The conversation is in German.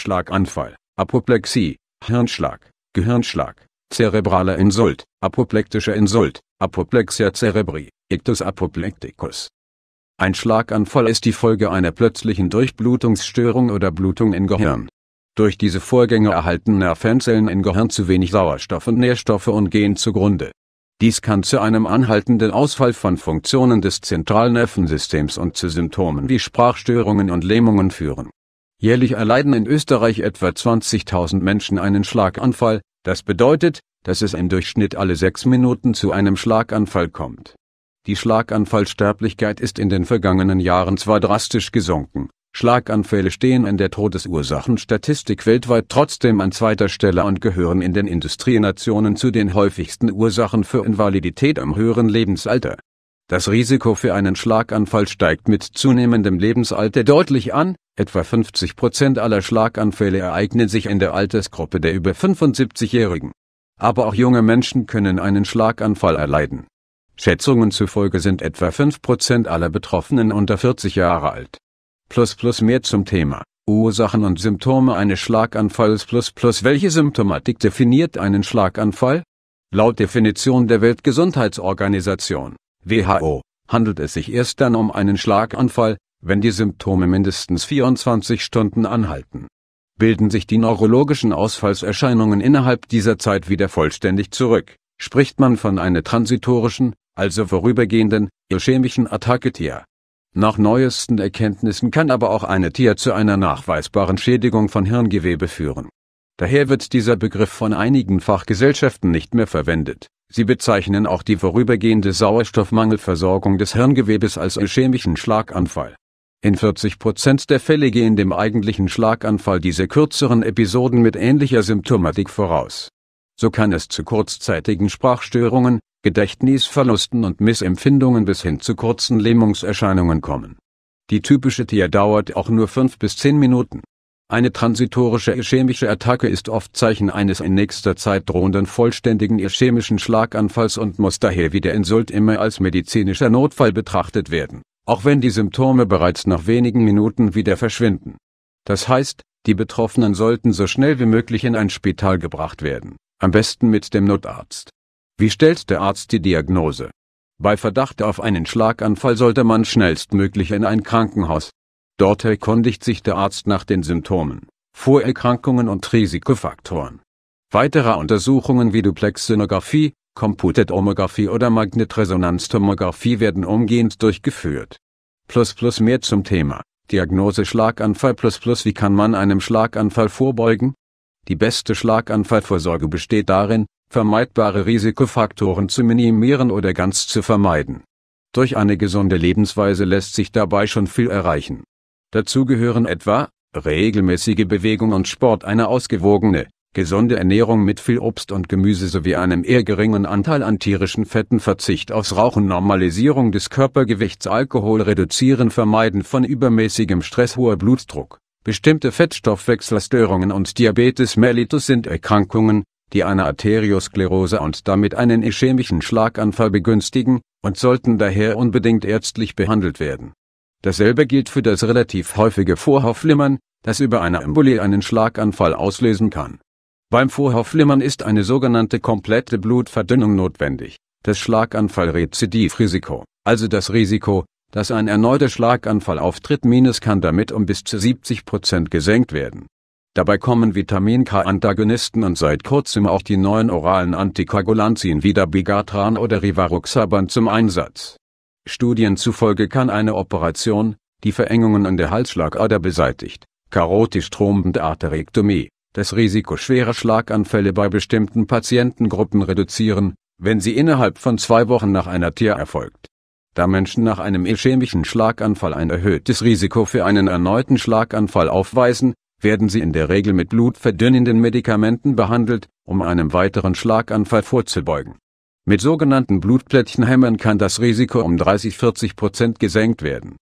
Schlaganfall, Apoplexie, Hirnschlag, Gehirnschlag, zerebraler Insult, apoplektischer Insult, Apoplexia cerebri, Ictus apoplecticus. Ein Schlaganfall ist die Folge einer plötzlichen Durchblutungsstörung oder Blutung im Gehirn. Durch diese Vorgänge erhalten Nervenzellen im Gehirn zu wenig Sauerstoff und Nährstoffe und gehen zugrunde. Dies kann zu einem anhaltenden Ausfall von Funktionen des Zentralnervensystems und zu Symptomen wie Sprachstörungen und Lähmungen führen. Jährlich erleiden in Österreich etwa 20.000 Menschen einen Schlaganfall, das bedeutet, dass es im Durchschnitt alle sechs Minuten zu einem Schlaganfall kommt. Die Schlaganfallsterblichkeit ist in den vergangenen Jahren zwar drastisch gesunken, Schlaganfälle stehen in der Todesursachenstatistik weltweit trotzdem an zweiter Stelle und gehören in den Industrienationen zu den häufigsten Ursachen für Invalidität im höheren Lebensalter das Risiko für einen Schlaganfall steigt mit zunehmendem Lebensalter deutlich an, etwa 50 Prozent aller Schlaganfälle ereignen sich in der Altersgruppe der über 75-Jährigen. Aber auch junge Menschen können einen Schlaganfall erleiden. Schätzungen zufolge sind etwa 5% aller Betroffenen unter 40 Jahre alt. Plus plus mehr zum Thema Ursachen und Symptome eines Schlaganfalls plus plus welche Symptomatik definiert einen Schlaganfall? Laut Definition der Weltgesundheitsorganisation WHO, handelt es sich erst dann um einen Schlaganfall, wenn die Symptome mindestens 24 Stunden anhalten. Bilden sich die neurologischen Ausfallserscheinungen innerhalb dieser Zeit wieder vollständig zurück, spricht man von einer transitorischen, also vorübergehenden, ischämischen Attacke Tier. Nach neuesten Erkenntnissen kann aber auch eine Tier zu einer nachweisbaren Schädigung von Hirngewebe führen. Daher wird dieser Begriff von einigen Fachgesellschaften nicht mehr verwendet, Sie bezeichnen auch die vorübergehende Sauerstoffmangelversorgung des Hirngewebes als ischämischen Schlaganfall. In 40 Prozent der Fälle gehen dem eigentlichen Schlaganfall diese kürzeren Episoden mit ähnlicher Symptomatik voraus. So kann es zu kurzzeitigen Sprachstörungen, Gedächtnisverlusten und Missempfindungen bis hin zu kurzen Lähmungserscheinungen kommen. Die typische Tier dauert auch nur 5 bis 10 Minuten. Eine transitorische ischämische Attacke ist oft Zeichen eines in nächster Zeit drohenden vollständigen ischämischen Schlaganfalls und muss daher wie der Insult immer als medizinischer Notfall betrachtet werden, auch wenn die Symptome bereits nach wenigen Minuten wieder verschwinden. Das heißt, die Betroffenen sollten so schnell wie möglich in ein Spital gebracht werden, am besten mit dem Notarzt. Wie stellt der Arzt die Diagnose? Bei Verdacht auf einen Schlaganfall sollte man schnellstmöglich in ein Krankenhaus, Dort erkundigt sich der Arzt nach den Symptomen, Vorerkrankungen und Risikofaktoren. Weitere Untersuchungen wie Computed Computertomographie oder Magnetresonanztomographie werden umgehend durchgeführt. Plus plus mehr zum Thema Diagnose Schlaganfall plus plus wie kann man einem Schlaganfall vorbeugen? Die beste Schlaganfallvorsorge besteht darin, vermeidbare Risikofaktoren zu minimieren oder ganz zu vermeiden. Durch eine gesunde Lebensweise lässt sich dabei schon viel erreichen. Dazu gehören etwa regelmäßige Bewegung und Sport, eine ausgewogene, gesunde Ernährung mit viel Obst und Gemüse sowie einem eher geringen Anteil an tierischen Fetten, Verzicht aufs Rauchen, Normalisierung des Körpergewichts, Alkohol reduzieren, Vermeiden von übermäßigem Stress, hoher Blutdruck. Bestimmte Fettstoffwechselstörungen und Diabetes mellitus sind Erkrankungen, die eine Arteriosklerose und damit einen ischämischen Schlaganfall begünstigen und sollten daher unbedingt ärztlich behandelt werden Dasselbe gilt für das relativ häufige Vorhofflimmern, das über eine Embolie einen Schlaganfall auslösen kann. Beim Vorhofflimmern ist eine sogenannte komplette Blutverdünnung notwendig, das Schlaganfallrezidivrisiko, also das Risiko, dass ein erneuter Schlaganfall auftritt, minus kann damit um bis zu 70 Prozent gesenkt werden. Dabei kommen Vitamin K-Antagonisten und seit kurzem auch die neuen oralen Antikoagulantien wie Dabigatran oder Rivaroxaban zum Einsatz Studien zufolge kann eine Operation, die Verengungen an der Halsschlagader beseitigt, karotisch Karotisthrombenarterektomie, das Risiko schwerer Schlaganfälle bei bestimmten Patientengruppen reduzieren, wenn sie innerhalb von zwei Wochen nach einer Tier erfolgt. Da Menschen nach einem ischämischen Schlaganfall ein erhöhtes Risiko für einen erneuten Schlaganfall aufweisen, werden sie in der Regel mit blutverdünnenden Medikamenten behandelt, um einem weiteren Schlaganfall vorzubeugen mit sogenannten Blutplättchenhämmern kann das Risiko um 30-40 Prozent gesenkt werden